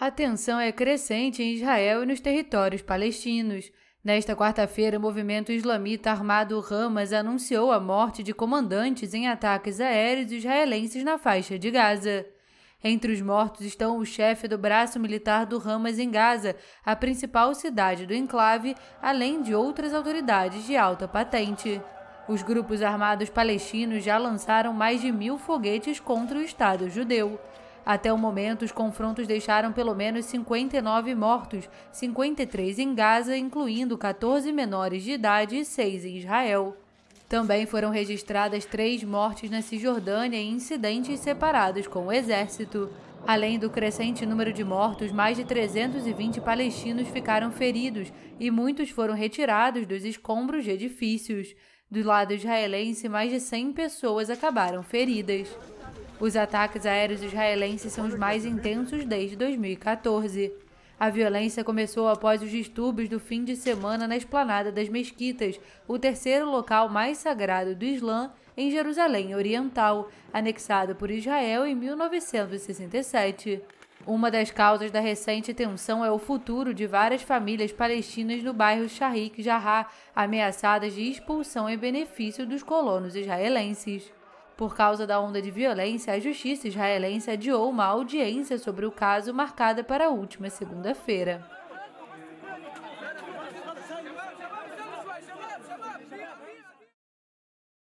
A tensão é crescente em Israel e nos territórios palestinos. Nesta quarta-feira, o movimento islamita armado Hamas anunciou a morte de comandantes em ataques aéreos israelenses na faixa de Gaza. Entre os mortos estão o chefe do braço militar do Hamas em Gaza, a principal cidade do enclave, além de outras autoridades de alta patente. Os grupos armados palestinos já lançaram mais de mil foguetes contra o Estado judeu. Até o momento, os confrontos deixaram pelo menos 59 mortos, 53 em Gaza, incluindo 14 menores de idade e 6 em Israel. Também foram registradas três mortes na Cisjordânia em incidentes separados com o exército. Além do crescente número de mortos, mais de 320 palestinos ficaram feridos e muitos foram retirados dos escombros de edifícios. Do lado israelense, mais de 100 pessoas acabaram feridas. Os ataques aéreos israelenses são os mais intensos desde 2014. A violência começou após os distúrbios do fim de semana na esplanada das Mesquitas, o terceiro local mais sagrado do Islã em Jerusalém Oriental, anexado por Israel em 1967. Uma das causas da recente tensão é o futuro de várias famílias palestinas no bairro Sharik Jarrah, ameaçadas de expulsão em benefício dos colonos israelenses. Por causa da onda de violência, a justiça israelense adiou uma audiência sobre o caso marcada para a última segunda-feira.